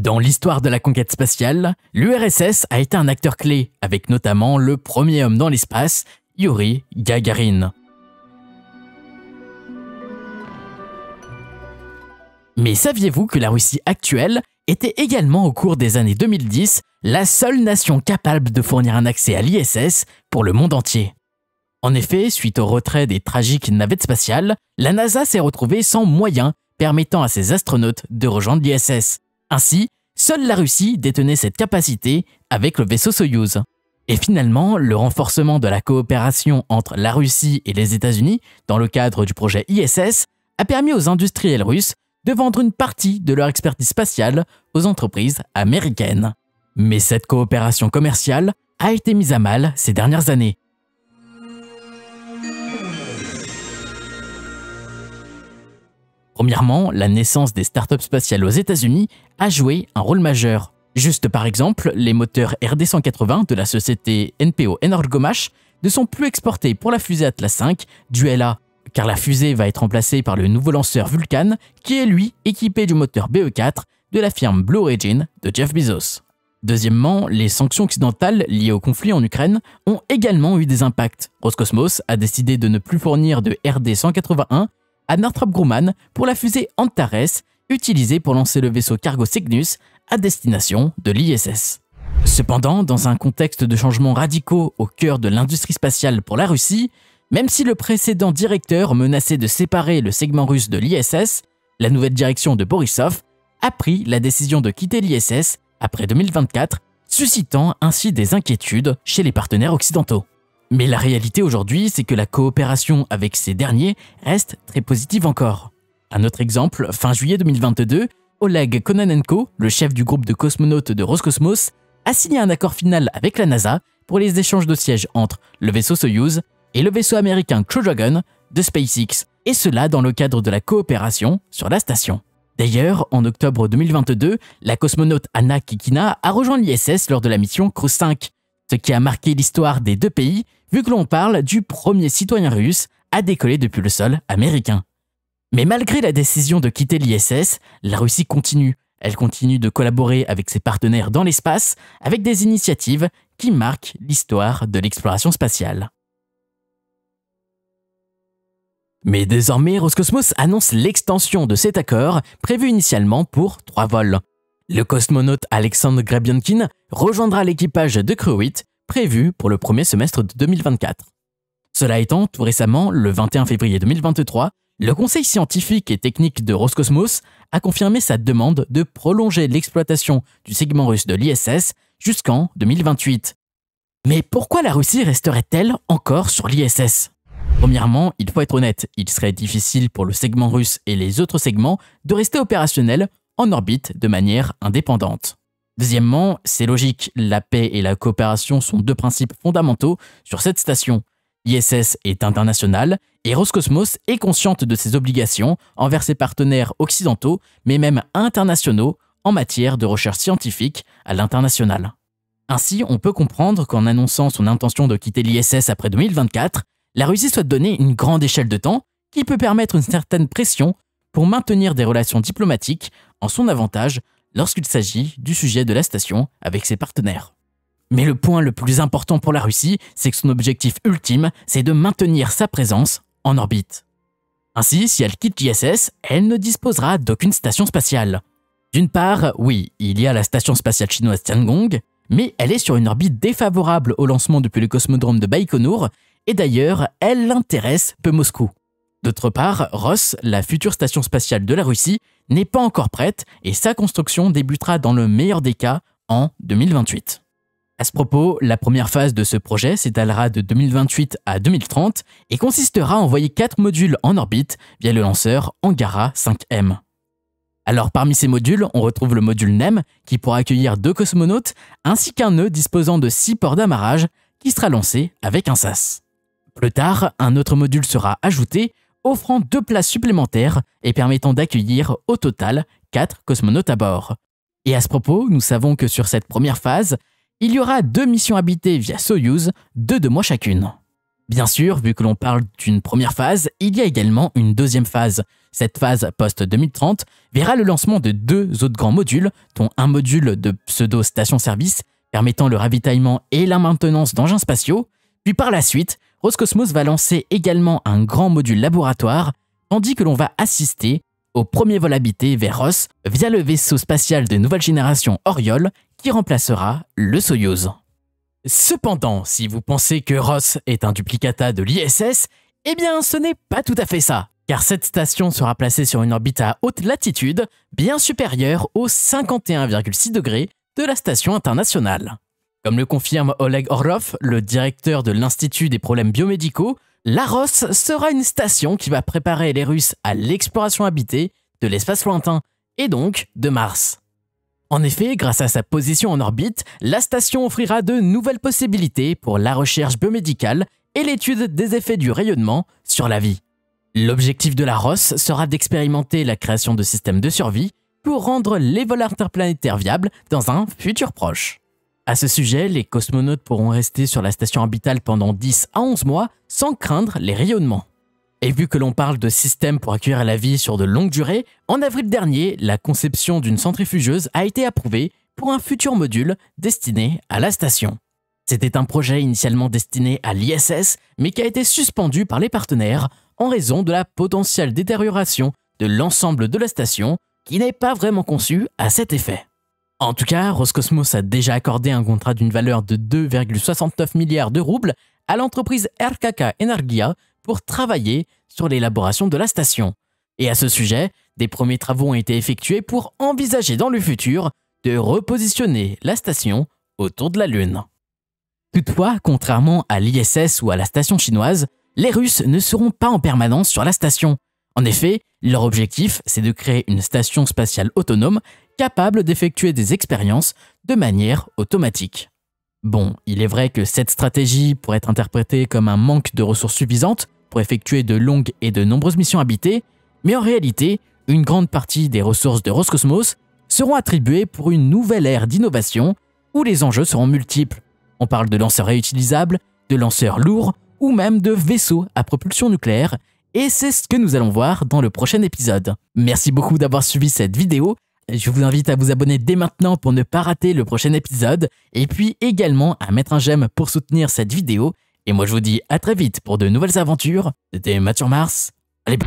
Dans l'histoire de la conquête spatiale, l'URSS a été un acteur clé, avec notamment le premier homme dans l'espace, Yuri Gagarin. Mais saviez-vous que la Russie actuelle était également au cours des années 2010 la seule nation capable de fournir un accès à l'ISS pour le monde entier En effet, suite au retrait des tragiques navettes spatiales, la NASA s'est retrouvée sans moyens permettant à ses astronautes de rejoindre l'ISS. Ainsi, seule la Russie détenait cette capacité avec le vaisseau Soyuz. Et finalement, le renforcement de la coopération entre la Russie et les États-Unis dans le cadre du projet ISS a permis aux industriels russes de vendre une partie de leur expertise spatiale aux entreprises américaines. Mais cette coopération commerciale a été mise à mal ces dernières années, Premièrement, la naissance des startups spatiales aux États-Unis a joué un rôle majeur. Juste par exemple, les moteurs RD180 de la société NPO Energomash ne sont plus exportés pour la fusée Atlas V du LA, car la fusée va être remplacée par le nouveau lanceur Vulcan, qui est lui équipé du moteur BE4 de la firme Blue Origin de Jeff Bezos. Deuxièmement, les sanctions occidentales liées au conflit en Ukraine ont également eu des impacts. Roscosmos a décidé de ne plus fournir de RD-181 à Northrop Grumman pour la fusée Antares, utilisée pour lancer le vaisseau cargo Cygnus à destination de l'ISS. Cependant, dans un contexte de changements radicaux au cœur de l'industrie spatiale pour la Russie, même si le précédent directeur menaçait de séparer le segment russe de l'ISS, la nouvelle direction de Borisov a pris la décision de quitter l'ISS après 2024, suscitant ainsi des inquiétudes chez les partenaires occidentaux. Mais la réalité aujourd'hui, c'est que la coopération avec ces derniers reste très positive encore. Un autre exemple, fin juillet 2022, Oleg Kononenko, le chef du groupe de cosmonautes de Roscosmos, a signé un accord final avec la NASA pour les échanges de sièges entre le vaisseau Soyuz et le vaisseau américain Crew Dragon de SpaceX, et cela dans le cadre de la coopération sur la station. D'ailleurs, en octobre 2022, la cosmonaute Anna Kikina a rejoint l'ISS lors de la mission Crew 5, ce qui a marqué l'histoire des deux pays vu que l'on parle du premier citoyen russe à décoller depuis le sol américain. Mais malgré la décision de quitter l'ISS, la Russie continue. Elle continue de collaborer avec ses partenaires dans l'espace avec des initiatives qui marquent l'histoire de l'exploration spatiale. Mais désormais, Roscosmos annonce l'extension de cet accord prévu initialement pour trois vols. Le cosmonaute Alexandre Grabiankin rejoindra l'équipage de Crew prévu pour le premier semestre de 2024. Cela étant, tout récemment, le 21 février 2023, le Conseil scientifique et technique de Roscosmos a confirmé sa demande de prolonger l'exploitation du segment russe de l'ISS jusqu'en 2028. Mais pourquoi la Russie resterait-elle encore sur l'ISS Premièrement, il faut être honnête, il serait difficile pour le segment russe et les autres segments de rester opérationnels en orbite de manière indépendante. Deuxièmement, c'est logique, la paix et la coopération sont deux principes fondamentaux sur cette station. ISS est internationale et Roscosmos est consciente de ses obligations envers ses partenaires occidentaux, mais même internationaux, en matière de recherche scientifique à l'international. Ainsi, on peut comprendre qu'en annonçant son intention de quitter l'ISS après 2024, la Russie souhaite donner une grande échelle de temps qui peut permettre une certaine pression pour maintenir des relations diplomatiques en son avantage lorsqu'il s'agit du sujet de la station avec ses partenaires. Mais le point le plus important pour la Russie, c'est que son objectif ultime, c'est de maintenir sa présence en orbite. Ainsi, si elle quitte l'ISS, elle ne disposera d'aucune station spatiale. D'une part, oui, il y a la station spatiale chinoise Tiangong, mais elle est sur une orbite défavorable au lancement depuis le cosmodrome de Baïkonour, et d'ailleurs, elle l'intéresse peu Moscou. D'autre part, Ross, la future station spatiale de la Russie, n'est pas encore prête et sa construction débutera dans le meilleur des cas en 2028. À ce propos, la première phase de ce projet s'étalera de 2028 à 2030 et consistera à envoyer quatre modules en orbite via le lanceur Angara 5M. Alors parmi ces modules, on retrouve le module NEM qui pourra accueillir deux cosmonautes ainsi qu'un nœud disposant de six ports d'amarrage qui sera lancé avec un SAS. Plus tard, un autre module sera ajouté offrant deux places supplémentaires et permettant d'accueillir au total quatre cosmonautes à bord. Et à ce propos, nous savons que sur cette première phase, il y aura deux missions habitées via Soyuz, deux de mois chacune. Bien sûr, vu que l'on parle d'une première phase, il y a également une deuxième phase. Cette phase post-2030 verra le lancement de deux autres grands modules, dont un module de pseudo-station-service permettant le ravitaillement et la maintenance d'engins spatiaux, puis par la suite, Roscosmos va lancer également un grand module laboratoire, tandis que l'on va assister au premier vol habité vers Ross via le vaisseau spatial de nouvelle génération Oriole qui remplacera le Soyuz. Cependant, si vous pensez que Ross est un duplicata de l'ISS, eh bien ce n'est pas tout à fait ça, car cette station sera placée sur une orbite à haute latitude, bien supérieure aux 51,6 degrés de la station internationale. Comme le confirme Oleg Orlov, le directeur de l'Institut des problèmes biomédicaux, Laros sera une station qui va préparer les Russes à l'exploration habitée de l'espace lointain, et donc de Mars. En effet, grâce à sa position en orbite, la station offrira de nouvelles possibilités pour la recherche biomédicale et l'étude des effets du rayonnement sur la vie. L'objectif de la ROS sera d'expérimenter la création de systèmes de survie pour rendre les vols interplanétaires viables dans un futur proche. À ce sujet, les cosmonautes pourront rester sur la station orbitale pendant 10 à 11 mois sans craindre les rayonnements. Et vu que l'on parle de systèmes pour accueillir la vie sur de longues durées, en avril dernier, la conception d'une centrifugeuse a été approuvée pour un futur module destiné à la station. C'était un projet initialement destiné à l'ISS, mais qui a été suspendu par les partenaires en raison de la potentielle détérioration de l'ensemble de la station, qui n'est pas vraiment conçue à cet effet. En tout cas, Roscosmos a déjà accordé un contrat d'une valeur de 2,69 milliards de roubles à l'entreprise RKK Energia pour travailler sur l'élaboration de la station. Et à ce sujet, des premiers travaux ont été effectués pour envisager dans le futur de repositionner la station autour de la Lune. Toutefois, contrairement à l'ISS ou à la station chinoise, les Russes ne seront pas en permanence sur la station. En effet, leur objectif, c'est de créer une station spatiale autonome capable d'effectuer des expériences de manière automatique. Bon, il est vrai que cette stratégie pourrait être interprétée comme un manque de ressources suffisantes pour effectuer de longues et de nombreuses missions habitées, mais en réalité, une grande partie des ressources de Roscosmos seront attribuées pour une nouvelle ère d'innovation où les enjeux seront multiples. On parle de lanceurs réutilisables, de lanceurs lourds ou même de vaisseaux à propulsion nucléaire, et c'est ce que nous allons voir dans le prochain épisode. Merci beaucoup d'avoir suivi cette vidéo, je vous invite à vous abonner dès maintenant pour ne pas rater le prochain épisode et puis également à mettre un j'aime pour soutenir cette vidéo. Et moi je vous dis à très vite pour de nouvelles aventures. C'était Mathieu Mars. Allez